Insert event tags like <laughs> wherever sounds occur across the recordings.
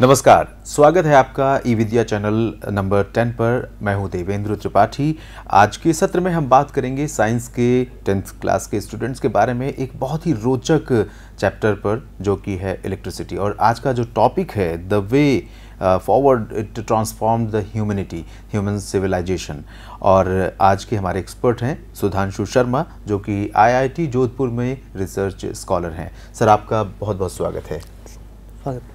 नमस्कार स्वागत है आपका e Vidya channel number ten पर मैं हूं देवेंद्र त्रिपाठी आज के सत्र में हम बात करेंगे साइंस के टेंथ क्लास के स्टूडेंट्स के बारे में एक बहुत ही रोचक चैप्टर पर जो कि है इलेक्ट्रिसिटी और आज का जो टॉपिक है the way forward it transform the humanity human civilization और आज के हमारे एक्सपर्ट हैं सुधांशु शर्मा जो कि आईआईटी जोधपुर में रिसर्च स्कॉलर हैं सर आपका बहुत बहुत स्वागत है स्वागत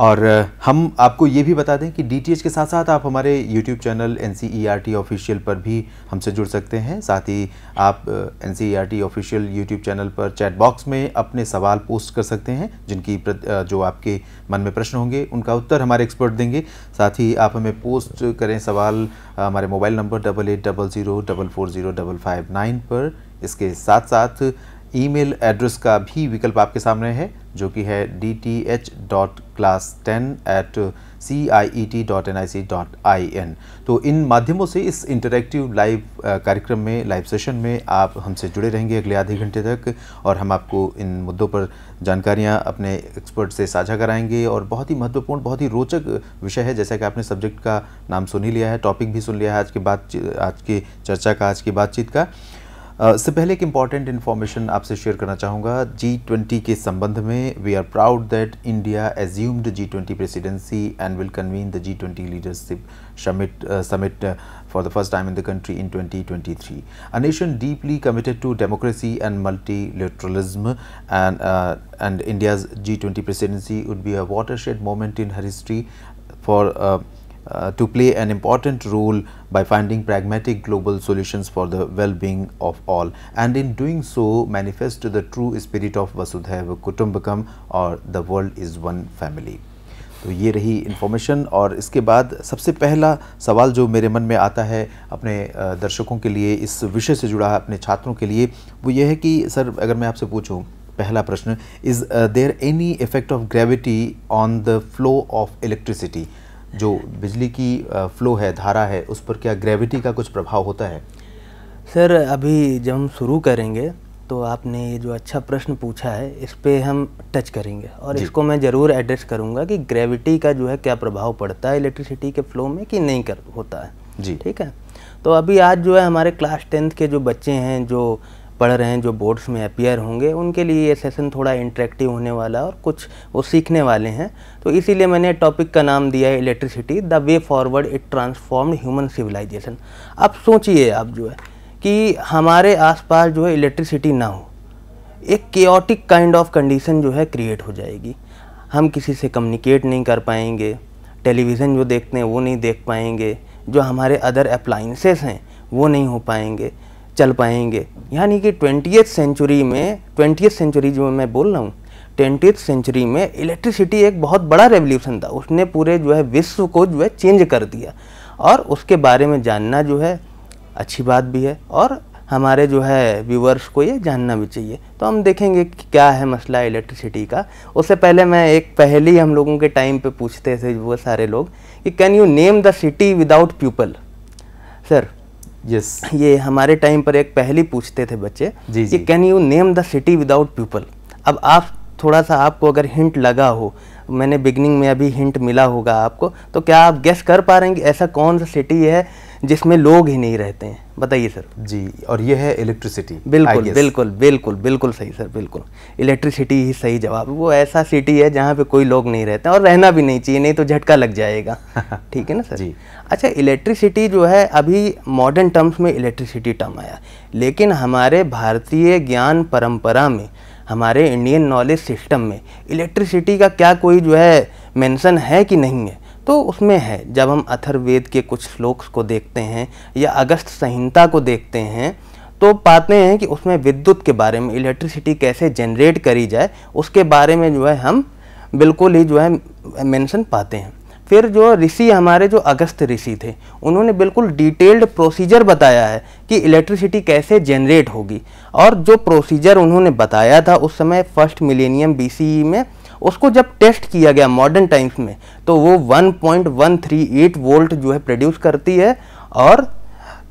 और हम आपको ये भी बता दें कि डी के साथ साथ आप हमारे YouTube channel N C official पर भी हमसे जुड़ सकते हैं साथ ही आप N C official YouTube channel पर चैट बॉक्स में अपने सवाल पोस्ट कर सकते हैं जिनकी जो आपके मन में प्रश्न होंगे उनका उत्तर हमारे एक्सपर्ट देंगे साथ ही आप हमें पोस्ट करें सवाल हमारे mobile number double eight double zero double four zero double five nine पर इसके साथ साथ ईमेल एड्रेस का भी विकल्प आपके सामने है जो कि है D T H dot class ten at C I E T dot N I C dot I N तो इन माध्यमों से इस इंटरेक्टिव लाइव कार्यक्रम में लाइव सेशन में आप हमसे जुड़े रहेंगे अगले आधे घंटे तक और हम आपको इन मुद्दों पर जानकारियाँ अपने एक्सपर्ट से साझा कराएंगे और बहुत ही महत्वपूर्ण बहुत ही रोचक विषय है जैसा कि आपने सब्जेक्ट का नाम सुन ही लिया है टॉपिक भी सुन लिया है आज के बात आज की चर्चा का आज की बातचीत का इससे पहले एक इम्पॉर्टेंट इन्फॉर्मेशन आपसे शेयर करना चाहूँगा जी ट्वेंटी के संबंध में we are proud that India assumed G twenty presidency and will convene the G twenty leadership summit summit for the first time in the country in twenty twenty three a nation deeply committed to democracy and multilateralism and and India's G twenty presidency would be a watershed moment in her history for uh, to play an important role by finding pragmatic global solutions for the well-being of all and in doing so manifest the true spirit of Vasudhaiva Kutumbakam or the world is one family. तो ये रही information और इसके बाद सबसे पहला सवाल जो मेरे मन में आता है अपने दर्शकों के लिए इस विषय से जुड़ा है अपने छात्रों के लिए वो ये है कि सर अगर मैं आपसे पूछूं पहला प्रश्न is there any effect of gravity on the flow of electricity जो बिजली की फ्लो है धारा है उस पर क्या ग्रेविटी का कुछ प्रभाव होता है सर अभी जब हम शुरू करेंगे तो आपने ये जो अच्छा प्रश्न पूछा है इस पर हम टच करेंगे और इसको मैं ज़रूर एड्रेस करूँगा कि ग्रेविटी का जो है क्या प्रभाव पड़ता है इलेक्ट्रिसिटी के फ्लो में कि नहीं कर होता है जी ठीक है तो अभी आज जो है हमारे क्लास टेंथ के जो बच्चे हैं जो पढ़ रहे हैं जो बोर्ड्स में अपियर होंगे उनके लिए ये सेशन थोड़ा इंटरेक्टिव होने वाला और कुछ वो सीखने वाले हैं तो इसीलिए मैंने टॉपिक का नाम दिया है electricity the way forward it transformed human civilization अब सोचिए आप जो है कि हमारे आसपास जो है इलेक्ट्रिसिटी ना हो एक केटिक काइंड ऑफ कंडीशन जो है क्रिएट हो जाएगी हम किसी से कम्युनिकेट नहीं कर पाएंगे टेलीविज़न जो देखते हैं वो नहीं देख पाएंगे जो हमारे अदर अप्लाइंसेस हैं वो नहीं हो पाएंगे चल पाएंगे यानी कि ट्वेंटी सेंचुरी में ट्वेंटी सेंचुरी जो मैं बोल रहा हूँ ट्वेंटी सेंचुरी में इलेक्ट्रिसिटी एक बहुत बड़ा रेवोल्यूशन था उसने पूरे जो है विश्व को जो है चेंज कर दिया और उसके बारे में जानना जो है अच्छी बात भी है और हमारे जो है व्यूवर्स को ये जानना भी चाहिए तो हम देखेंगे कि क्या है मसला इलेक्ट्रिसिटी का उससे पहले मैं एक पहले ही हम लोगों के टाइम पे पूछते थे वो सारे लोग कि can you name the city without people sir yes yes. <coughs> ये हमारे टाइम पर एक पहली पूछते थे बच्चे जी, जी. Can you name the city without people अब आप थोड़ा सा आपको अगर हिंट लगा हो मैंने बिगनिंग में अभी हिंट मिला होगा आपको तो क्या आप गेस कर पा रहे हैं कि ऐसा कौन सा सिटी है जिसमें लोग ही नहीं रहते हैं बताइए सर जी और ये है इलेक्ट्रिसिटी बिल्कुल बिल्कुल बिल्कुल बिल्कुल सही सर बिल्कुल इलेक्ट्रिसिटी ही सही जवाब वो ऐसा सिटी है जहाँ पे कोई लोग नहीं रहते और रहना भी नहीं चाहिए नहीं तो झटका लग जाएगा <laughs> ठीक है ना सर जी अच्छा इलेक्ट्रिसिटी जो है अभी मॉडर्न टर्म्स में इलेक्ट्रिसिटी टर्म आया लेकिन हमारे भारतीय ज्ञान परम्परा में हमारे इंडियन नॉलेज सिस्टम में इलेक्ट्रिसिटी का क्या कोई जो है मेंशन है कि नहीं है तो उसमें है जब हम अथर्वेद के कुछ श्लोक को देखते हैं या अगस्त संहिता को देखते हैं तो पाते हैं कि उसमें विद्युत के बारे में इलेक्ट्रिसिटी कैसे जनरेट करी जाए उसके बारे में जो है हम बिल्कुल ही जो है मेंशन पाते हैं फिर जो ऋषि हमारे जो अगस्त ऋषि थे उन्होंने बिल्कुल डिटेल्ड प्रोसीजर बताया है कि इलेक्ट्रिसिटी कैसे जनरेट होगी और जो प्रोसीजर उन्होंने बताया था उस समय फर्स्ट मिलेनियम बीसीई में उसको जब टेस्ट किया गया मॉडर्न टाइम्स में तो वो 1.138 वोल्ट जो है प्रोड्यूस करती है और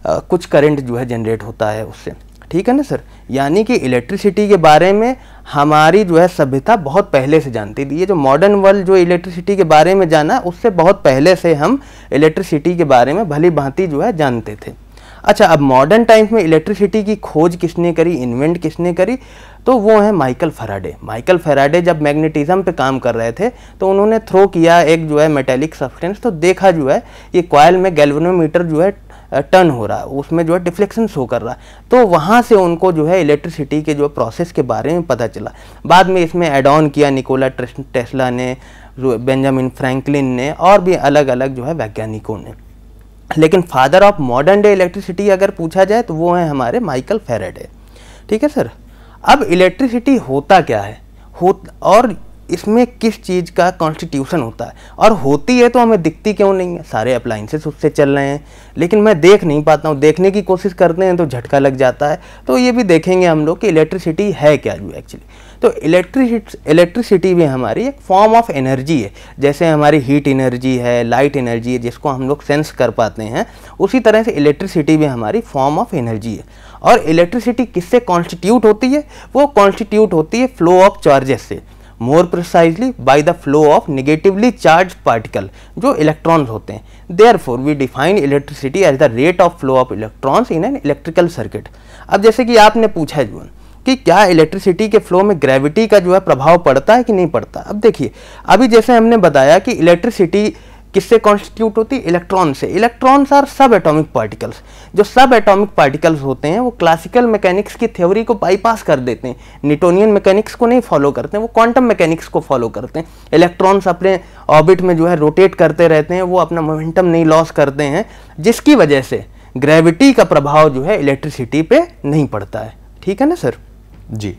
आ, कुछ करंट जो है जनरेट होता है उससे ठीक है ना सर यानी कि इलेक्ट्रिसिटी के बारे में हमारी जो है सभ्यता बहुत पहले से जानती थी ये जो मॉडर्न वर्ल्ड जो इलेक्ट्रिसिटी के बारे में जाना उससे बहुत पहले से हम इलेक्ट्रिसिटी के बारे में भली भांति जो है जानते थे अच्छा अब मॉडर्न टाइम्स में इलेक्ट्रिसिटी की खोज किसने करी इन्वेंट किसने करी तो वो है माइकल फराडे माइकल फराडे जब मैग्नेटिज्म पे काम कर रहे थे तो उन्होंने थ्रो किया एक जो है मेटेलिक सब्सटेंस तो देखा जो है ये कॉयल में गैल्वेनोमीटर जो है टर्न हो रहा है उसमें जो है डिफ्लेक्शन शो कर रहा है तो वहाँ से उनको जो है इलेक्ट्रिसिटी के जो प्रोसेस के बारे में पता चला बाद में इसमें एड ऑन किया निकोला टेस्ला ने बेंजामिन फ्रैंकलिन ने और भी अलग अलग जो है वैज्ञानिकों ने लेकिन father of modern day electricity अगर पूछा जाए तो वो है हमारे माइकल फेरेडे ठीक है सर अब इलेक्ट्रिसिटी होता क्या है हो और इसमें किस चीज़ का कॉन्स्टिट्यूशन होता है और होती है तो हमें दिखती क्यों नहीं है सारे अप्लाइंसेस उससे चल रहे हैं लेकिन मैं देख नहीं पाता हूँ देखने की कोशिश करते हैं तो झटका लग जाता है तो ये भी देखेंगे हम लोग कि इलेक्ट्रिसिटी है क्या जो एक्चुअली तो इलेक्ट्रिसिटी इलेक्ट्रिसिटी भी हमारी एक फॉर्म ऑफ एनर्जी है जैसे हमारी हीट एनर्जी है लाइट एनर्जी है जिसको हम लोग सेंस कर पाते हैं उसी तरह से इलेक्ट्रिसिटी भी हमारी फॉर्म ऑफ एनर्जी है और इलेक्ट्रिसिटी किससे कॉन्स्टिट्यूट होती है वो कॉन्स्टिट्यूट होती है फ्लो ऑफ चार्जेस से more precisely by the flow of negatively charge particle जो इलेक्ट्रॉन्स होते हैं therefore we define electricity as the rate of flow of electrons in an electrical circuit अब जैसे कि आपने पूछा है जीवन कि क्या इलेक्ट्रिसिटी के फ्लो में ग्रेविटी का जो है प्रभाव पड़ता है कि नहीं पड़ता अब देखिए अभी जैसे हमने बताया कि इलेक्ट्रिसिटी किससे कॉन्स्टिट्यूट होती है इलेक्ट्रॉन से electrons are subatomic particles जो सब एटॉमिक पार्टिकल्स होते हैं वो क्लासिकल मैकेनिक्स की थ्योरी को बाईपास कर देते हैं न्यूटोनियन मैकेनिक्स को नहीं फॉलो करते हैं वो क्वांटम मैकेनिक्स को फॉलो करते हैं इलेक्ट्रॉन्स अपने ऑर्बिट में जो है रोटेट करते रहते हैं वो अपना मोमेंटम नहीं लॉस करते हैं जिसकी वजह से ग्रेविटी का प्रभाव जो है इलेक्ट्रिसिटी पर नहीं पड़ता है ठीक है ना सर जी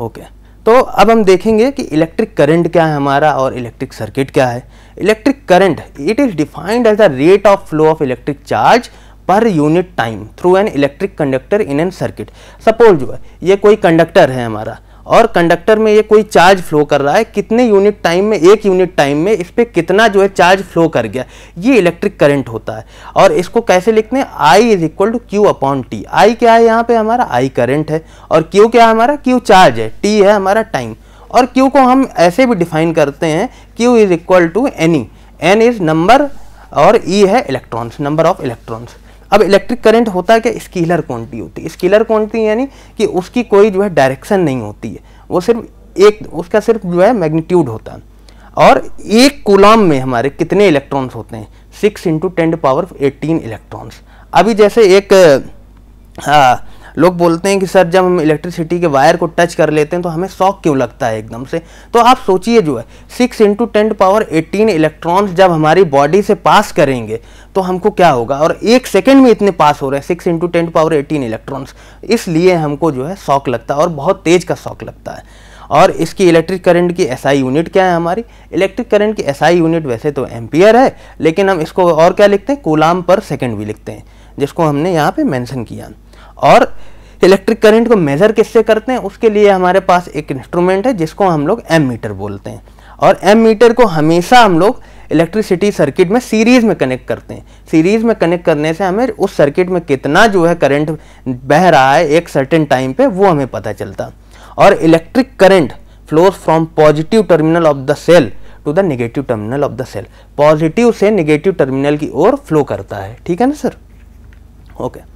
ओके तो अब हम देखेंगे कि इलेक्ट्रिक करंट क्या है हमारा और इलेक्ट्रिक सर्किट क्या है electric current it is defined as the rate of flow of electric charge per unit time through an electric conductor in an circuit suppose जो है ये कोई कंडक्टर है हमारा और कंडक्टर में ये कोई चार्ज फ्लो कर रहा है कितने यूनिट टाइम में एक यूनिट टाइम में इस पर कितना जो है चार्ज फ्लो कर गया ये इलेक्ट्रिक करंट होता है और इसको कैसे लिखते हैं I is equal to Q upon T I क्या है यहाँ पे हमारा आई करंट है और क्यू क्या है हमारा क्यू चार्ज है टी है हमारा टाइम और क्यू को हम ऐसे भी डिफाइन करते हैं Q is equal to n e n is number और ई e है इलेक्ट्रॉन्स नंबर ऑफ इलेक्ट्रॉन्स अब इलेक्ट्रिक करंट होता है कि स्केलर क्वांटिटी होती है स्केलर क्वांटिटी यानी कि उसकी कोई जो है डायरेक्शन नहीं होती है वो सिर्फ एक उसका सिर्फ जो है मैग्नीट्यूड होता है और एक कोलाम में हमारे कितने इलेक्ट्रॉन्स होते हैं six into ten power eighteen electrons अभी जैसे एक लोग बोलते हैं कि सर जब हम इलेक्ट्रिसिटी के वायर को टच कर लेते हैं तो हमें शॉक क्यों लगता है एकदम से तो आप सोचिए जो है six into ten power eighteen electrons जब हमारी बॉडी से पास करेंगे तो हमको क्या होगा और एक सेकेंड में इतने पास हो रहे हैं six into ten power eighteen electrons इसलिए हमको जो है शॉक लगता है और बहुत तेज़ का शॉक लगता है और इसकी इलेक्ट्रिक करंट की एसआई यूनिट क्या है हमारी इलेक्ट्रिक करंट की एसआई यूनिट वैसे तो एम्पियर है लेकिन हम इसको और क्या लिखते हैं कोलाम पर सेकेंड भी लिखते हैं जिसको हमने यहाँ पे मेंशन किया और इलेक्ट्रिक करंट को मेज़र किससे करते हैं उसके लिए हमारे पास एक इंस्ट्रूमेंट है जिसको हम लोग एम मीटर बोलते हैं और एम मीटर को हमेशा हम लोग इलेक्ट्रिसिटी सर्किट में सीरीज़ में कनेक्ट करते हैं सीरीज़ में कनेक्ट करने से हमें उस सर्किट में कितना जो है करंट बह रहा है एक सर्टेन टाइम पे वो हमें पता चलता और electric current flow from positive terminal of the cell to the negative terminal of the cell positive से नेगेटिव टर्मिनल की ओर फ्लो करता है ठीक है ना सर ओके okay.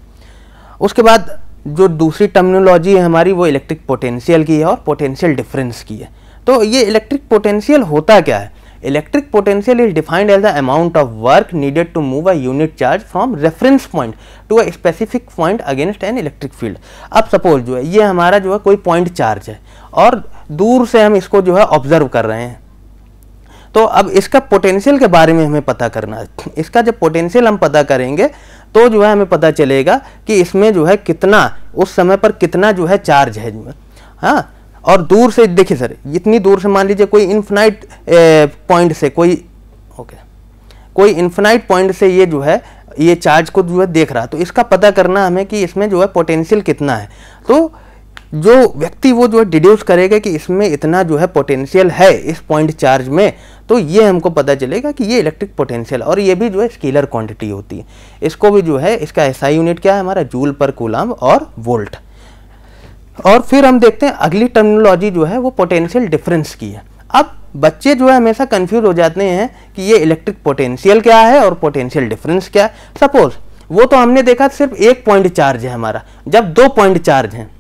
उसके बाद जो दूसरी टर्मिनोलॉजी है हमारी वो इलेक्ट्रिक पोटेंशियल की है और पोटेंशियल डिफरेंस की है तो ये इलेक्ट्रिक पोटेंशियल होता क्या है electric potential is defined as the amount of work needed to move a unit charge from reference point to a specific point against an electric field अब सपोज जो है ये हमारा जो है कोई पॉइंट चार्ज है और दूर से हम इसको जो है ऑब्जर्व कर रहे हैं तो अब इसका पोटेंशियल के बारे में हमें पता करना है इसका जब पोटेंशियल हम पता करेंगे तो जो है हमें पता चलेगा कि इसमें जो है कितना उस समय पर कितना जो है चार्ज है जो है हाँ और दूर से देखिए सर इतनी दूर से मान लीजिए कोई इन्फिनाइट पॉइंट से कोई ओके कोई इन्फिनाइट पॉइंट से ये जो है ये चार्ज को जो है देख रहा तो इसका पता करना हमें कि इसमें जो है पोटेंशियल कितना है तो जो व्यक्ति वो जो है डिड्यूस करेगा कि इसमें इतना जो है पोटेंशियल है इस पॉइंट चार्ज में तो ये हमको पता चलेगा कि ये इलेक्ट्रिक पोटेंशियल और ये भी जो है स्केलर क्वांटिटी होती है इसको भी जो है इसका ऐसा यूनिट क्या है हमारा जूल पर कोलाम और वोल्ट और फिर हम देखते हैं अगली टर्मिनोलॉजी जो है वो पोटेंशियल डिफरेंस की है अब बच्चे जो है हमेशा कंफ्यूज हो जाते हैं कि ये इलेक्ट्रिक पोटेंशियल क्या है और पोटेंशियल डिफरेंस क्या है सपोज वो तो हमने देखा सिर्फ एक पॉइंट चार्ज है हमारा जब दो पॉइंट चार्ज हैं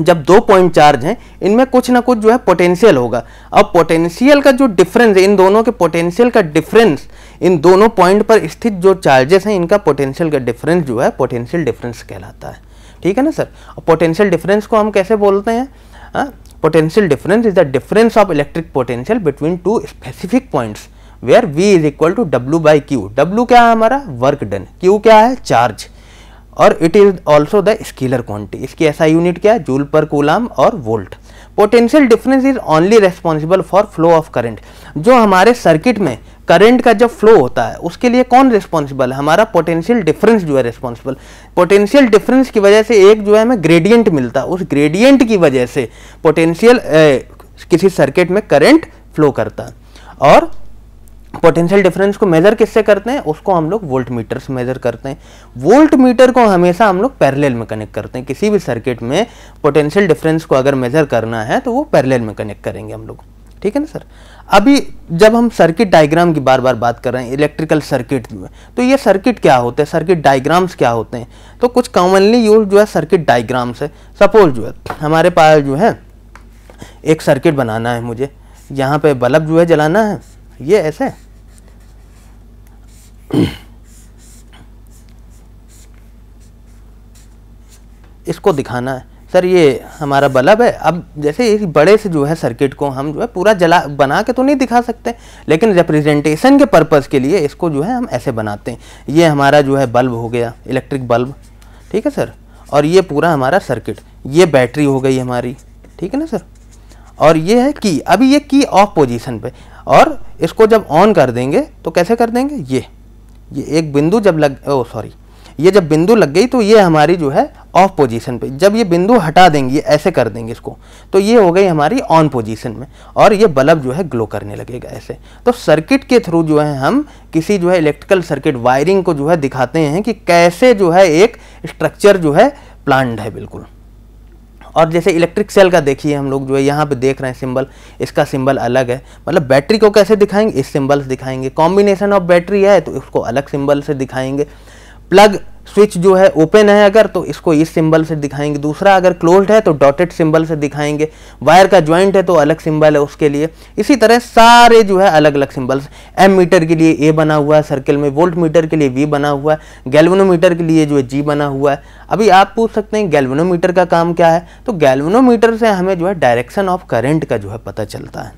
जब दो पॉइंट चार्ज हैं इनमें कुछ ना कुछ जो है पोटेंशियल होगा अब पोटेंशियल का जो डिफरेंस इन दोनों के पोटेंशियल का डिफरेंस इन दोनों पॉइंट पर स्थित जो चार्जेस हैं इनका पोटेंशियल का डिफरेंस जो है पोटेंशियल डिफरेंस कहलाता है ठीक है ना सर पोटेंशियल डिफरेंस को हम कैसे बोलते हैं potential difference is the difference of electric potential between two specific points where V is equal to W by Q W क्या है हमारा वर्क डन क्यू क्या है चार्ज और it is also the scalar quantity इसकी ऐसा unit क्या joule per coulomb और volt potential difference is only responsible for flow of current जो हमारे सर्किट में करंट का जब फ्लो होता है उसके लिए कौन रिस्पॉन्सिबल है हमारा पोटेंशियल डिफरेंस जो है रिस्पॉन्सिबल पोटेंशियल डिफरेंस की वजह से एक जो है हमें ग्रेडियंट मिलता है उस ग्रेडियंट की वजह से पोटेंशियल किसी सर्किट में करंट फ्लो करता है और पोटेंशियल डिफरेंस को मेजर किससे करते हैं उसको हम लोग वोल्ट मीटर से मेजर करते हैं वोल्ट मीटर को हमेशा हम लोग पैरेलल में कनेक्ट करते हैं किसी भी सर्किट में पोटेंशियल डिफरेंस को अगर मेजर करना है तो वो पैरेलल में कनेक्ट करेंगे हम लोग ठीक है ना सर अभी जब हम सर्किट डायग्राम की बार बार बात कर रहे हैं इलेक्ट्रिकल सर्किट में तो ये सर्किट क्या होते हैं सर्किट डायग्राम्स क्या होते हैं तो कुछ कॉमनली यूज जो है सर्किट डायग्राम्स है सपोज जो है हमारे पास जो है एक सर्किट बनाना है मुझे यहाँ पे बल्ब जो है जलाना है ये ऐसे <coughs> इसको दिखाना है सर ये हमारा बल्ब है अब जैसे इस बड़े से जो है सर्किट को हम जो है पूरा जला बना के तो नहीं दिखा सकते लेकिन रिप्रेजेंटेशन के पर्पज़ के लिए इसको जो है हम ऐसे बनाते हैं ये हमारा जो है बल्ब हो गया इलेक्ट्रिक बल्ब ठीक है सर और ये पूरा हमारा सर्किट ये बैटरी हो गई हमारी ठीक है ना सर और ये है की अभी ये की ऑफ पोजिशन पर और इसको जब ऑन कर देंगे तो कैसे कर देंगे ये ये एक बिंदु जब लग ओ सॉरी ये जब बिंदु लग गई तो ये हमारी जो है ऑफ पोजीशन पे जब ये बिंदु हटा देंगे ये ऐसे कर देंगे इसको तो ये हो गई हमारी ऑन पोजीशन में और ये बल्ब जो है ग्लो करने लगेगा ऐसे तो सर्किट के थ्रू जो है हम किसी जो है इलेक्ट्रिकल सर्किट वायरिंग को जो है दिखाते हैं कि कैसे जो है एक स्ट्रक्चर जो है प्लांट है बिल्कुल और जैसे इलेक्ट्रिक सेल का देखिए हम लोग जो है यहाँ पे देख रहे हैं सिंबल इसका सिंबल अलग है मतलब बैटरी को कैसे दिखाएंगे इस सिंबल से दिखाएंगे कॉम्बिनेशन ऑफ बैटरी है तो उसको अलग सिंबल से दिखाएंगे प्लग स्विच जो है ओपन है अगर तो इसको इस सिंबल से दिखाएंगे दूसरा अगर क्लोज्ड है तो डॉटेड सिंबल से दिखाएंगे वायर का ज्वाइंट है तो अलग सिंबल है उसके लिए इसी तरह सारे जो है अलग अलग सिंबल्स एम मीटर के लिए ए बना हुआ है सर्कल में वोल्ट मीटर के लिए वी बना हुआ है गैल्वनोमीटर के लिए जो है जी बना हुआ है अभी आप पूछ सकते हैं गैल्वनोमीटर का काम क्या है तो गैल्वनोमीटर से हमें जो है डायरेक्शन ऑफ करेंट का जो है पता चलता है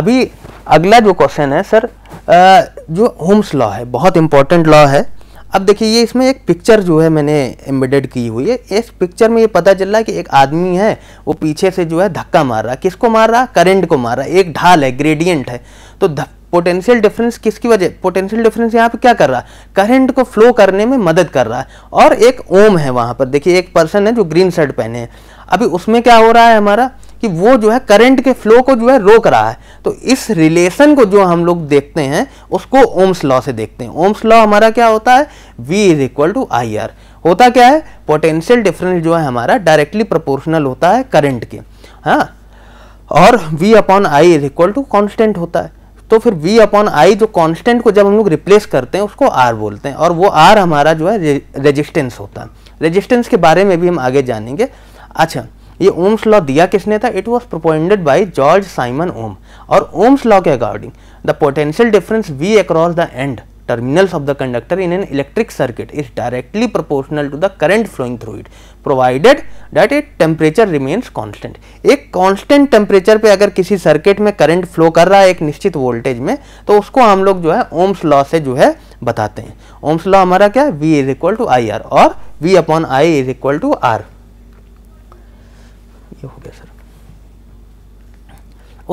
अभी अगला जो क्वेश्चन है सर जो होम्स लॉ है बहुत इंपॉर्टेंट लॉ है अब देखिए ये इसमें एक पिक्चर जो है मैंने एम्बेडेड की हुई है इस पिक्चर में ये पता चल रहा है कि एक आदमी है वो पीछे से जो है धक्का मार रहा है किसको मार रहा है करंट को मार रहा है एक ढाल है ग्रेडियंट है तो पोटेंशियल डिफरेंस किसकी वजह पोटेंशियल डिफरेंस यहाँ पे क्या कर रहा है करंट को फ्लो करने में मदद कर रहा है और एक ओम है वहाँ पर देखिए एक पर्सन है जो ग्रीन शर्ट पहने हैं अभी उसमें क्या हो रहा है हमारा कि वो जो है करंट के फ्लो को जो है रोक रहा है तो इस रिलेशन को जो हम लोग देखते हैं उसको ओम्स लॉ से देखते हैं ओम्स लॉ हमारा क्या होता है V is equal to I R होता क्या है पोटेंशियल डिफरेंस जो है हमारा डायरेक्टली प्रोपोर्शनल होता है करंट के हाँ और v upon I is equal to constant होता है तो फिर v अपॉन आई जो कांस्टेंट को जब हम लोग रिप्लेस करते हैं उसको r बोलते हैं और वो r हमारा जो है रेजिस्टेंस होता है रेजिस्टेंस के बारे में भी हम आगे जानेंगे अच्छा ये ओम्स लॉ दिया किसने था it was propounded by George Simon Ohm और ओम्स लॉ के according the potential difference V across the end terminals of the conductor in an electric circuit is directly proportional to the current flowing through it provided that it temperature remains constant एक constant temperature पर अगर किसी circuit में current flow कर रहा है एक निश्चित वोल्टेज में तो उसको हम लोग जो है ओम्स लॉ से जो है बताते हैं ओम्स लॉ हमारा क्या है V is equal to I R और V upon I is equal to R ये हो गया सर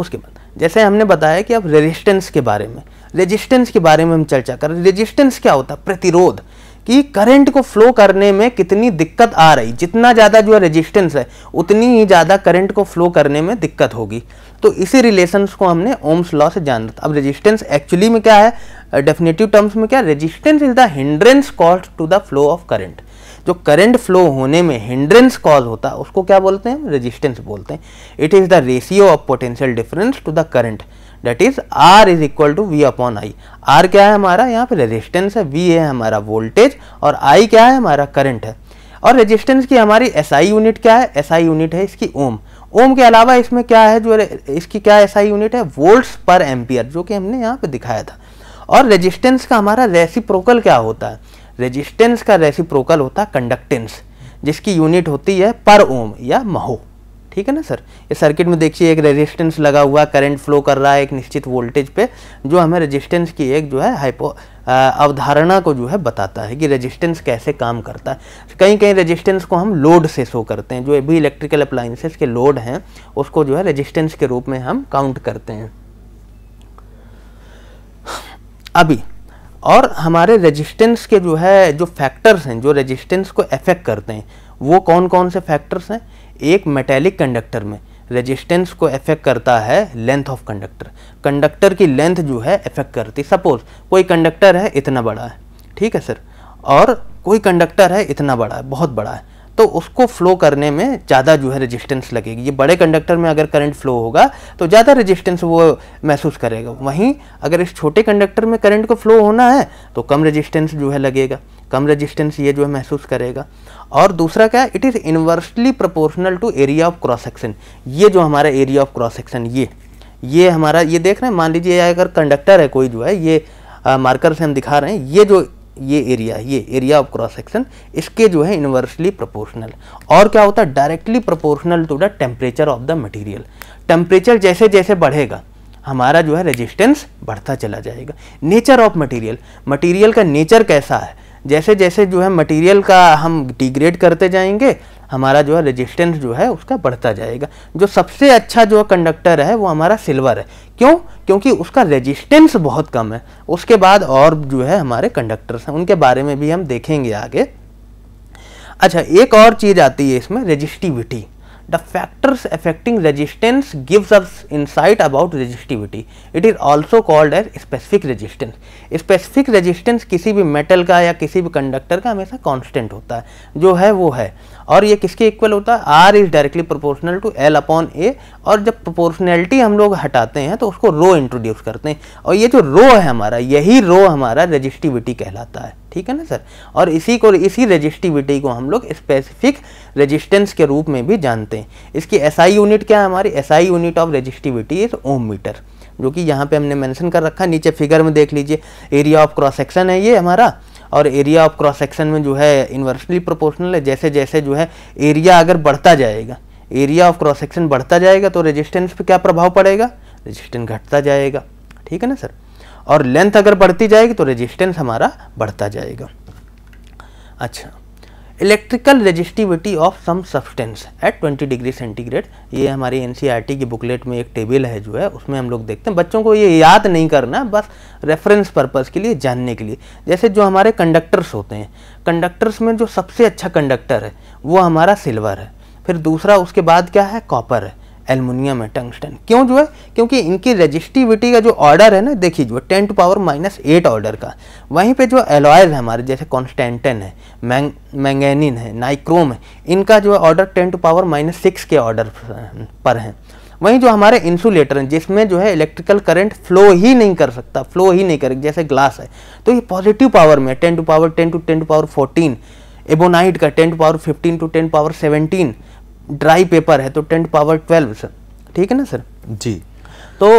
उसके बाद जैसे हमने बताया कि अब रेजिस्टेंस के बारे में रेजिस्टेंस के बारे में हम चर्चा कर रेजिस्टेंस क्या होता है प्रतिरोध कि करंट को फ्लो करने में कितनी दिक्कत आ रही जितना ज़्यादा जो रेजिस्टेंस है उतनी ही ज़्यादा करंट को फ्लो करने में दिक्कत होगी तो इसी रिलेशंस को हमने ओम्स लॉ से जान अब रेजिस्टेंस एक्चुअली में क्या है डेफिनेटिव टर्म्स में क्या resistance is the hindrance cost to the flow of current जो करंट फ्लो होने में हिंड्रेंस कॉज होता है उसको क्या बोलते हैं रेजिस्टेंस बोलते हैं it is the ratio of potential difference to the current that is R is equal to V upon I R क्या है हमारा यहाँ पे रेजिस्टेंस है वी है हमारा वोल्टेज और आई क्या है हमारा करंट है और रेजिस्टेंस की हमारी एस SI यूनिट क्या है एस SI यूनिट है इसकी ओम ओम के अलावा इसमें क्या है जो इसकी क्या एस SI यूनिट है वोल्ट्स पर एम्पियर जो कि हमने यहाँ पे दिखाया था और रेजिस्टेंस का हमारा रेसिप्रोकल क्या होता है रेजिस्टेंस का रेसिप्रोकल होता है कंडक्टेंस जिसकी यूनिट होती है पर ओम या महो ठीक है ना सर ये सर्किट में देखिए एक रेजिस्टेंस लगा हुआ करंट फ्लो कर रहा है एक निश्चित वोल्टेज पे जो हमें रेजिस्टेंस की एक जो है हाइपो अवधारणा को जो है बताता है कि रेजिस्टेंस कैसे काम करता है कहीं कहीं रेजिस्टेंस को हम लोड से शो करते हैं जो भी इलेक्ट्रिकल अप्लाइंसेस के लोड हैं उसको जो है रजिस्टेंस के रूप में हम काउंट करते हैं अभी और हमारे रेजिस्टेंस के जो है जो फैक्टर्स हैं जो रेजिस्टेंस को अफेक्ट करते हैं वो कौन कौन से फैक्टर्स हैं एक मेटेलिक कंडक्टर में रेजिस्टेंस को अफेक्ट करता है लेंथ ऑफ कंडक्टर कंडक्टर की लेंथ जो है अफेक्ट करती सपोज कोई कंडक्टर है इतना बड़ा है ठीक है सर और कोई कंडक्टर है इतना बड़ा है बहुत बड़ा है तो उसको फ्लो करने में ज़्यादा जो है रेजिस्टेंस लगेगी ये बड़े कंडक्टर में अगर करंट फ्लो होगा तो ज़्यादा रेजिस्टेंस वो महसूस करेगा वहीं अगर इस छोटे कंडक्टर में करंट को फ्लो होना है तो कम रेजिस्टेंस जो है लगेगा कम रेजिस्टेंस ये जो है महसूस करेगा और दूसरा क्या है it is inversely proportional to area of cross section ये जो हमारा एरिया ऑफ क्रॉस सेक्शन ये ये हमारा ये देख रहे हैं मान लीजिए अगर कंडक्टर है कोई जो है ये मार्कर से हम दिखा रहे हैं ये जो ये एरिया ये एरिया ऑफ क्रॉस सेक्शन इसके जो है इन्वर्सली प्रोपोर्शनल और क्या होता है directly proportional to the temperature of the material temperature जैसे जैसे बढ़ेगा हमारा जो है रेजिस्टेंस बढ़ता चला जाएगा नेचर ऑफ मटेरियल मटेरियल का नेचर कैसा है जैसे जैसे जो है मटेरियल का हम डिग्रेड करते जाएंगे हमारा जो है रेजिस्टेंस जो है उसका बढ़ता जाएगा जो सबसे अच्छा जो कंडक्टर है वो हमारा सिल्वर है क्यों क्योंकि उसका रेजिस्टेंस बहुत कम है उसके बाद और जो है हमारे कंडक्टर्स हैं उनके बारे में भी हम देखेंगे आगे अच्छा एक और चीज़ आती है इसमें resistivity the factors affecting resistance gives us insight about resistivity it is also called as specific resistance specific resistance किसी भी मेटल का या किसी भी कंडक्टर का हमेशा कांस्टेंट होता है जो है वो है और ये किसके इक्वल होता है R is directly proportional to L upon A और जब प्रोपोर्शनैलिटी हम लोग हटाते हैं तो उसको रो इंट्रोड्यूस करते हैं और ये जो रो है हमारा यही रो हमारा रजिस्टिविटी कहलाता है ठीक है ना सर और इसी को इसी रजिस्टिविटी को हम लोग स्पेसिफिक रेजिस्टेंस के रूप में भी जानते हैं इसकी एसआई यूनिट क्या है हमारी SI unit of resistivity is ohm metre जो कि यहाँ पे हमने मेंशन कर रखा नीचे फिगर में देख लीजिए एरिया ऑफ क्रॉस सेक्शन है ये हमारा और एरिया ऑफ क्रॉस सेक्शन में जो है इन्वर्सली प्रोपोर्शनल है जैसे जैसे जो है एरिया अगर बढ़ता जाएगा एरिया ऑफ क्रॉस सेक्शन बढ़ता जाएगा तो रेजिस्टेंस पे क्या प्रभाव पड़ेगा रेजिस्टेंस घटता जाएगा ठीक है ना सर और लेंथ अगर बढ़ती जाएगी तो रेजिस्टेंस हमारा बढ़ता जाएगा अच्छा electrical resistivity of some substance at 20 degree centigrade ये हमारी एन e की बुकलेट में एक टेबल है जो है उसमें हम लोग देखते हैं बच्चों को ये याद नहीं करना बस रेफरेंस पर्पज़ के लिए जानने के लिए जैसे जो हमारे कंडक्टर्स होते हैं कंडक्टर्स में जो सबसे अच्छा कंडक्टर है वो हमारा सिल्वर है फिर दूसरा उसके बाद क्या है कॉपर है एलमुनियम है टंगस्टन क्यों जो है क्योंकि इनकी रजिस्टिविटी का जो ऑर्डर है ना देखिए जो ten to power minus eight order का वहीं पे जो एलॉयज है हमारे जैसे कॉन्स्टेंटन है मैंग मैंगनिन है नाइक्रोम है इनका जो है order ten to power minus six के ऑर्डर पर है वहीं जो हमारे इंसुलेटर हैं जिसमें जो है इलेक्ट्रिकल करंट फ्लो ही नहीं कर सकता फ्लो ही नहीं करेगा जैसे ग्लास है तो ये पॉजिटिव पावर में ten to power ten to ten to power fourteen ebonite का ten to power fifteen to ten power seventeen dry paper है तो टेंट पावर ट्वेल्व सर ठीक है ना सर जी तो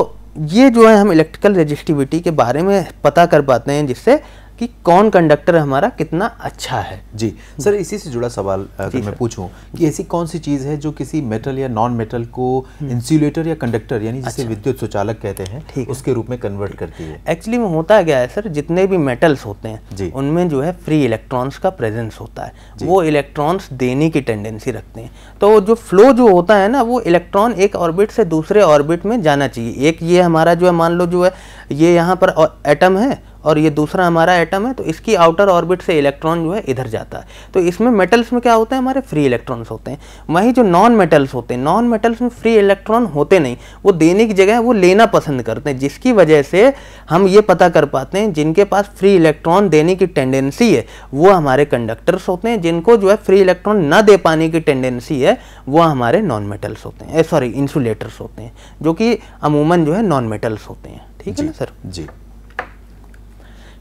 ये जो है हम इलेक्ट्रिकल रेजिस्टिविटी के बारे में पता कर पाते हैं जिससे कि कौन कंडक्टर हमारा कितना अच्छा है जी सर इसी से जुड़ा सवाल अगर मैं पूछूं कि ऐसी कौन सी चीज़ है जो किसी मेटल या नॉन मेटल को इंसुलेटर हम्म। या कंडक्टर यानी जिसे अच्छा। विद्युत सुचालक कहते हैं ठीक उसके रूप में कन्वर्ट करती है एक्चुअली में होता क्या है सर जितने भी मेटल्स होते हैं उनमें जो है फ्री इलेक्ट्रॉन्स का प्रेजेंस होता है वो इलेक्ट्रॉन्स देने की टेंडेंसी रखते हैं तो जो फ्लो जो होता है ना वो इलेक्ट्रॉन एक ऑर्बिट से दूसरे ऑर्बिट में जाना चाहिए एक ये हमारा जो है मान लो जो है ये यहाँ पर एटम है और ये दूसरा हमारा एटम है तो इसकी आउटर ऑर्बिट से इलेक्ट्रॉन जो है इधर जाता है तो इसमें मेटल्स में क्या होते हैं हमारे फ्री इलेक्ट्रॉन्स होते हैं वहीं जो नॉन मेटल्स होते हैं नॉन मेटल्स में फ्री इलेक्ट्रॉन होते नहीं वो देने की जगह वो लेना पसंद करते हैं जिसकी वजह से हम ये पता कर पाते हैं जिनके पास फ्री इलेक्ट्रॉन देने की टेंडेंसी है वो हमारे कंडक्टर्स होते हैं जिनको जो है फ्री इलेक्ट्रॉन ना दे पाने की टेंडेंसी है वो हमारे नॉन मेटल्स होते हैं सॉरी इंसुलेटर्स होते हैं जो कि अमूमन जो है नॉन मेटल्स होते हैं ठीक है ना सर जी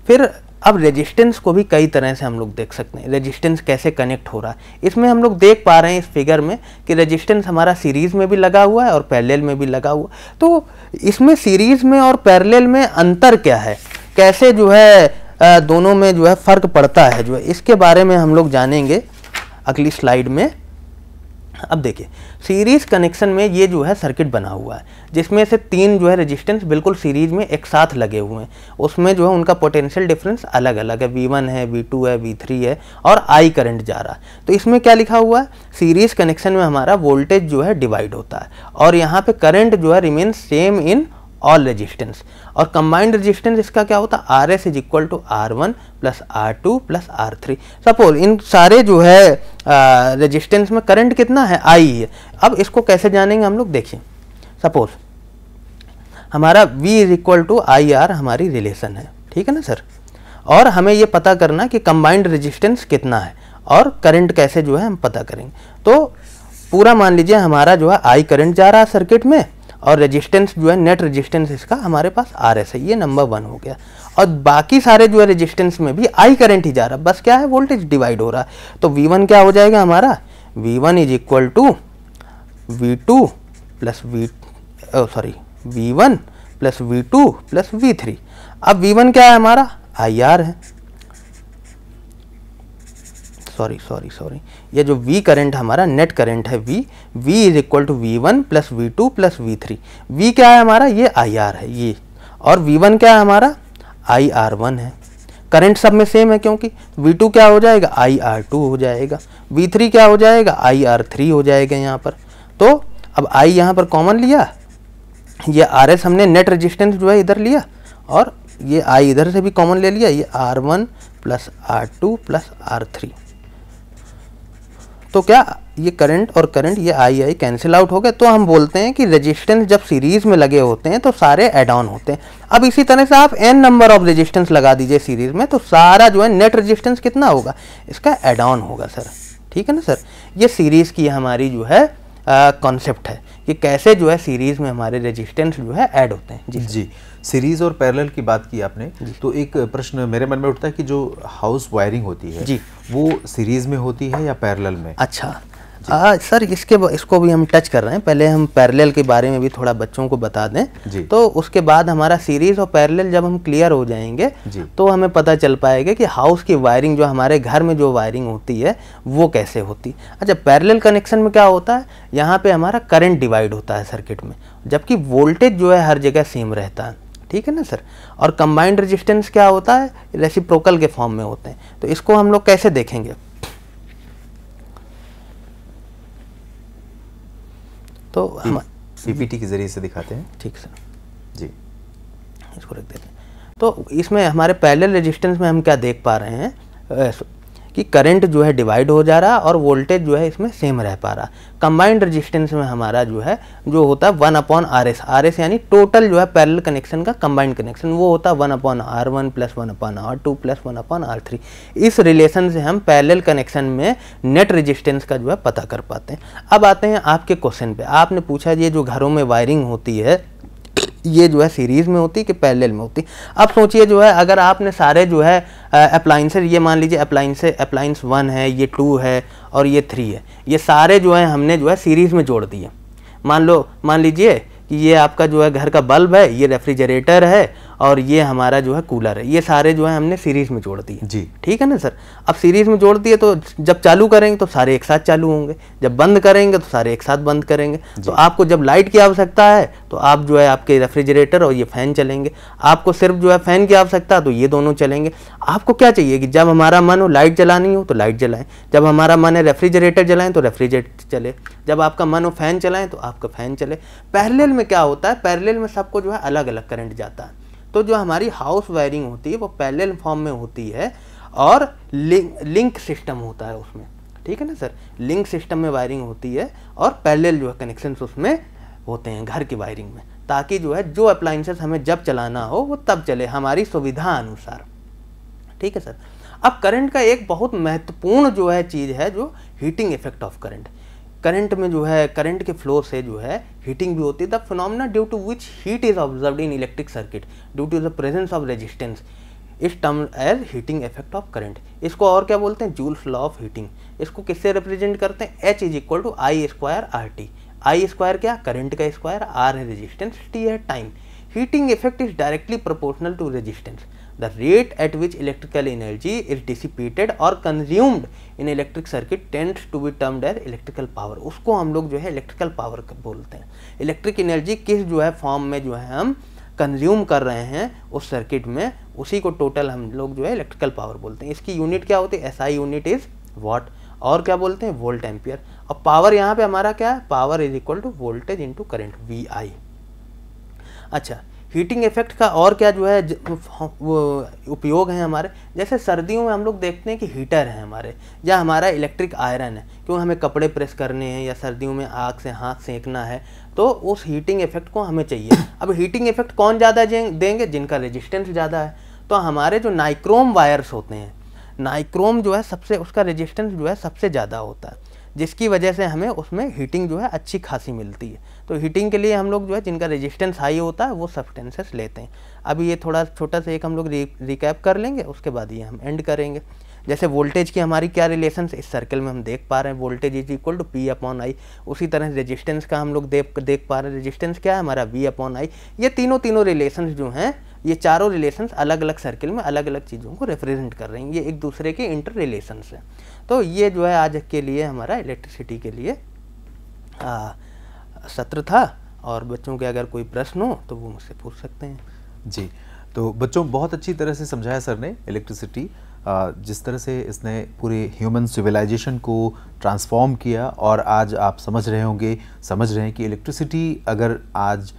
फिर अब रेजिस्टेंस को भी कई तरह से हम लोग देख सकते हैं रेजिस्टेंस कैसे कनेक्ट हो रहा है इसमें हम लोग देख पा रहे हैं इस फिगर में कि रेजिस्टेंस हमारा सीरीज़ में भी लगा हुआ है और पैरेलल में भी लगा हुआ तो इसमें सीरीज़ में और पैरेलल में अंतर क्या है कैसे जो है दोनों में जो है फ़र्क पड़ता है जो है इसके बारे में हम लोग जानेंगे अगली स्लाइड में अब देखिए सीरीज़ कनेक्शन में ये जो है सर्किट बना हुआ है जिसमें से तीन जो है रेजिस्टेंस बिल्कुल सीरीज में एक साथ लगे हुए हैं उसमें जो है उनका पोटेंशियल डिफरेंस अलग अलग है V1 है V2 है V3 है और I करंट जा रहा है तो इसमें क्या लिखा हुआ है सीरीज़ कनेक्शन में हमारा वोल्टेज जो है डिवाइड होता है और यहाँ पर करंट जो है remain same in all resistance और कंबाइंड रजिस्टेंस इसका क्या होता है R S is equal to R one plus R two plus R three suppose इन सारे जो है रेजिस्टेंस में करंट कितना है आई है अब इसको कैसे जानेंगे हम लोग देखिए सपोज हमारा V is equal to I R हमारी रिलेशन है ठीक है ना सर और हमें ये पता करना कि कंबाइंड रेजिस्टेंस कितना है और करंट कैसे जो है हम पता करेंगे तो पूरा मान लीजिए हमारा जो है आई करंट जा रहा है सर्किट में और रेजिस्टेंस जो है नेट रेजिस्टेंस इसका हमारे पास आर एस है ये नंबर वन हो गया और बाकी सारे जो है रेजिस्टेंस में भी आई करंट ही जा रहा बस क्या है वोल्टेज डिवाइड हो रहा है तो वी वन क्या हो जाएगा हमारा V one is equal to V two plus V sorry V one plus V two plus V three अब वी वन क्या है हमारा आई आर है सॉरी सॉरी सॉरी ये जो V करंट हमारा नेट करंट है V V is equal to V one plus V two plus V three V क्या है हमारा ये आई आर है ये और V1 क्या है हमारा आई आर वन है करंट सब में सेम है क्योंकि V2 क्या हो जाएगा आई आर टू हो जाएगा V3 क्या हो जाएगा आई आर थ्री हो जाएगा यहाँ पर तो अब I यहाँ पर कॉमन लिया ये आर एस हमने नेट रेजिस्टेंस जो है इधर लिया और ये I इधर से भी कॉमन ले लिया ये R1 one plus R two plus R three तो क्या ये करंट और करंट ये आई आई कैंसिल आउट हो गया तो हम बोलते हैं कि रेजिस्टेंस जब सीरीज़ में लगे होते हैं तो सारे एड ऑन होते हैं अब इसी तरह से आप एन नंबर ऑफ रेजिस्टेंस लगा दीजिए सीरीज़ में तो सारा जो है नेट रेजिस्टेंस कितना होगा इसका एड ऑन होगा सर ठीक है ना सर ये सीरीज़ की हमारी जो है कॉन्सेप्ट है कि कैसे जो है सीरीज़ में हमारे रेजिस्टेंस जो है ऐड होते हैं जी जी सीरीज़ और पैरेलल की बात की आपने तो एक प्रश्न मेरे मन में उठता है कि जो हाउस वायरिंग होती है जी वो सीरीज़ में होती है या पैरेलल में अच्छा आ, सर इसके इसको भी हम टच कर रहे हैं पहले हम पैरेलल के बारे में भी थोड़ा बच्चों को बता दें तो उसके बाद हमारा सीरीज और पैरेलल जब हम क्लियर हो जाएंगे तो हमें पता चल पाएगा कि हाउस की वायरिंग जो हमारे घर में जो वायरिंग होती है वो कैसे होती अच्छा पैरेलल कनेक्शन में क्या होता है यहाँ पर हमारा करेंट डिवाइड होता है सर्किट में जबकि वोल्टेज जो है हर जगह सेम रहता है ठीक है ना सर और कंबाइंड रेजिस्टेंस क्या होता है रेसिप्रोकल के फॉर्म में होते हैं तो इसको हम लोग कैसे देखेंगे तो हम्म। हम पीपीटी के ज़रिए से दिखाते हैं ठीक सर जी इसको रख देते हैं तो इसमें हमारे पैरेलल रेजिस्टेंस में हम क्या देख पा रहे हैं कि करंट जो है डिवाइड हो जा रहा और वोल्टेज जो है इसमें सेम रह पा रहा कंबाइंड रेजिस्टेंस में हमारा जो है जो होता है one upon R S R S यानी टोटल जो है पैरल कनेक्शन का कंबाइंड कनेक्शन वो होता है one upon R one plus one upon R two plus one upon R three इस रिलेशन से हम पैरेलल कनेक्शन में नेट रजिस्टेंस का जो है पता कर पाते हैं अब आते हैं आपके क्वेश्चन पर आपने पूछा ये जो घरों में वायरिंग होती है ये जो है सीरीज़ में होती कि पैरेलल में होती अब सोचिए जो है अगर आपने सारे जो है अप्लाइंसेज ये मान लीजिए अप्लाइंस अप्लाइंस वन है ये टू है और ये थ्री है ये सारे जो है हमने जो है सीरीज़ में जोड़ दिए मान लो मान लीजिए कि ये आपका जो है घर का बल्ब है ये रेफ्रिजरेटर है और ये हमारा जो है कूलर है ये सारे जो है हमने सीरीज में जोड़ दिए जी ठीक है ना सर अब सीरीज में जोड़ दिए तो जब चालू करेंगे तो सारे एक साथ चालू होंगे जब बंद करेंगे तो सारे एक साथ बंद करेंगे तो आपको जब लाइट की आवश्यकता है तो आप जो है आपके रेफ्रिजरेटर और ये फ़ैन चलेंगे आपको सिर्फ जो है फ़ैन की आवश्यकता है तो ये दोनों चलेंगे आपको क्या चाहिए कि जब हमारा मन हो लाइट जलानी हो तो लाइट जलाएं जब हमारा मन है रेफ्रिजरेटर जलाएं तो रेफ्रिजरेटर चले जब आपका मन हो फ़ैन चलाएं तो आपका फ़ैन चले पैरेलल में क्या होता है पैरेलल में सबको जो है अलग अलग करंट जाता है तो जो हमारी हाउस वायरिंग होती है वो पैरेलल फॉर्म में होती है और लिंक लिंक सिस्टम होता है उसमें ठीक है ना सर लिंक सिस्टम में वायरिंग होती है और पैरेलल जो है कनेक्शंस उसमें होते हैं घर की वायरिंग में ताकि जो है जो अप्लाइंसेस हमें जब चलाना हो वो तब चले हमारी सुविधा अनुसार ठीक है सर अब करंट का एक बहुत महत्वपूर्ण जो है चीज़ है जो heating effect of current current में जो है करंट के फ्लो से जो है हीटिंग भी होती है the phenomena due to which heat is observe in electric circuit due to the presence of resistance is term as heating effect of current इसको और क्या बोलते हैं जूल्स लॉ ऑफ हीटिंग इसको किससे रिप्रेजेंट करते हैं H is equal to I square R T I square क्या करंट का स्क्वायर आर है रेजिस्टेंस टी है time heating effect is directly proportional to resistance the rate at which electrical energy is dissipated और consumed in electric circuit tend to be term as electrical power उसको हम लोग जो है electrical power बोलते हैं electric energy किस जो है फॉर्म में जो है हम कंज्यूम कर रहे हैं उस सर्किट में उसी को टोटल हम लोग जो है इलेक्ट्रिकल पावर बोलते हैं इसकी यूनिट क्या होती है S I unit is watt और क्या बोलते हैं वोल्ट एम्पियर और पावर यहाँ पे हमारा क्या है power is equal to voltage into current V I अच्छा हीटिंग इफेक्ट का और क्या जो है वो उपयोग है हमारे जैसे सर्दियों में हम लोग देखते हैं कि हीटर है हमारे या हमारा इलेक्ट्रिक आयरन है क्यों हमें कपड़े प्रेस करने हैं या सर्दियों में आग से हाथ सेकना है तो उस हीटिंग इफेक्ट को हमें चाहिए अब हीटिंग इफेक्ट कौन ज़्यादा देंगे जिनका रेजिस्टेंस ज़्यादा है तो हमारे जो नाइक्रोम वायर्स होते हैं नाइक्रोम जो है सबसे उसका रेजिस्टेंस जो है सबसे ज़्यादा होता है जिसकी वजह से हमें उसमें हीटिंग जो है अच्छी खासी मिलती है तो हीटिंग के लिए हम लोग जो है जिनका रेजिस्टेंस हाई होता है वो सब्सटेंसेस लेते हैं अभी ये थोड़ा छोटा सा एक हम लोग री, रिकैप कर लेंगे उसके बाद ये हम एंड करेंगे जैसे वोल्टेज की हमारी क्या रिलेशन इस सर्कल में हम देख पा रहे हैं voltage is equal to P upon I उसी तरह रेजिस्टेंस का हम लोग देख देख पा रहे हैं रेजिस्टेंस क्या है हमारा वी अपॉन आई ये तीनों तीनों रिलेशन जो हैं ये चारों रिलेशंस अलग अलग सर्किल में अलग अलग चीज़ों को रिप्रेजेंट कर रहे हैं ये एक दूसरे के इंटर रिलेशंस हैं तो ये जो है आज के लिए हमारा इलेक्ट्रिसिटी के लिए आ, सत्र था और बच्चों के अगर कोई प्रश्न हो तो वो मुझसे पूछ सकते हैं जी तो बच्चों बहुत अच्छी तरह से समझाया सर ने इलेक्ट्रिसिटी जिस तरह से इसने पूरे ह्यूमन सिविलाइजेशन को ट्रांसफॉर्म किया और आज आप समझ रहे होंगे समझ रहे हैं कि इलेक्ट्रिसिटी अगर आज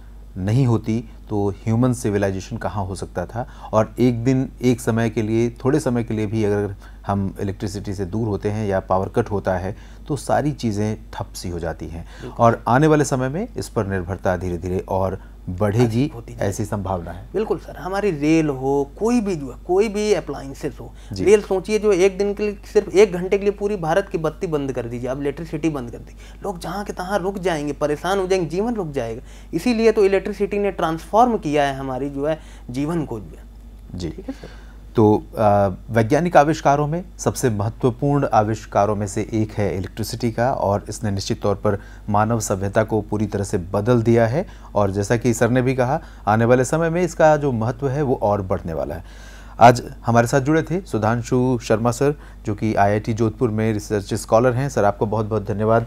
नहीं होती तो ह्यूमन सिविलाइजेशन कहाँ हो सकता था और एक दिन एक समय के लिए थोड़े समय के लिए भी अगर हम इलेक्ट्रिसिटी से दूर होते हैं या पावर कट होता है तो सारी चीज़ें ठप सी हो जाती हैं और आने वाले समय में इस पर निर्भरता धीरे धीरे और बढ़ेगी ऐसी संभावना है बिल्कुल सर हमारी रेल हो कोई भी जो कोई भी अप्लाइंसेस हो रेल सोचिए जो एक दिन के लिए सिर्फ एक घंटे के लिए पूरी भारत की बत्ती बंद कर दीजिए अब इलेक्ट्रिसिटी बंद कर दी लोग जहाँ के तहाँ रुक जाएंगे परेशान हो जाएंगे जीवन रुक जाएगा इसीलिए तो इलेक्ट्रिसिटी ने ट्रांसफॉर्म किया है हमारी जो है जीवन को जी ठीक है सर तो वैज्ञानिक आविष्कारों में सबसे महत्वपूर्ण आविष्कारों में से एक है इलेक्ट्रिसिटी का और इसने निश्चित तौर पर मानव सभ्यता को पूरी तरह से बदल दिया है और जैसा कि सर ने भी कहा आने वाले समय में इसका जो महत्व है वो और बढ़ने वाला है आज हमारे साथ जुड़े थे सुधांशु शर्मा सर जो कि आईआईटी जोधपुर में रिसर्च स्कॉलर हैं सर आपको बहुत बहुत धन्यवाद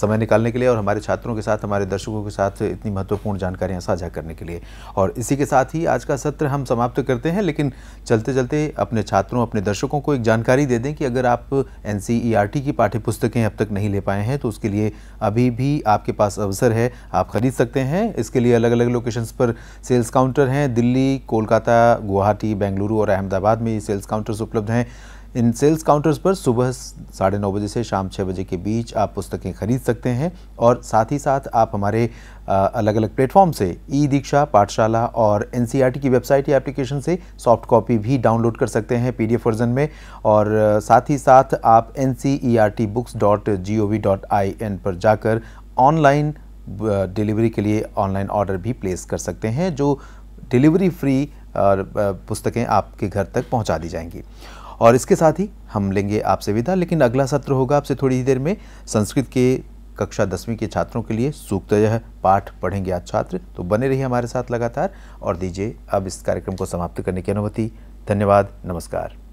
समय निकालने के लिए और हमारे छात्रों के साथ हमारे दर्शकों के साथ इतनी महत्वपूर्ण जानकारियां साझा करने के लिए और इसी के साथ ही आज का सत्र हम समाप्त करते हैं लेकिन चलते चलते अपने छात्रों अपने दर्शकों को एक जानकारी दे दें कि अगर आप एन की पुस्तकें अब तक नहीं ले पाए हैं तो उसके लिए अभी भी आपके पास अवसर है आप खरीद सकते हैं इसके लिए अलग अलग लोकेशंस पर सेल्स काउंटर हैं दिल्ली कोलकाता गुवाहाटी बेंगलुरु बेंगलुरु और अहमदाबाद में ये सेल्स काउंटर्स उपलब्ध हैं इन सेल्स काउंटर्स पर सुबह साढ़े नौ बजे से शाम छः बजे के बीच आप पुस्तकें खरीद सकते हैं और साथ ही साथ आप हमारे अलग अलग प्लेटफॉर्म से ई दीक्षा पाठशाला और एन की वेबसाइट या एप्लीकेशन से सॉफ्ट कॉपी भी डाउनलोड कर सकते हैं पी वर्जन में और साथ ही साथ आप एन पर जाकर ऑनलाइन डिलीवरी के लिए ऑनलाइन ऑर्डर भी प्लेस कर सकते हैं जो डिलीवरी फ्री और पुस्तकें आपके घर तक पहुँचा दी जाएंगी और इसके साथ ही हम लेंगे आपसे विदा लेकिन अगला सत्र होगा आपसे थोड़ी ही देर में संस्कृत के कक्षा दसवीं के छात्रों के लिए सूक्त यह पाठ पढ़ेंगे आज छात्र तो बने रहिए हमारे साथ लगातार और दीजिए अब इस कार्यक्रम को समाप्त करने की अनुमति धन्यवाद नमस्कार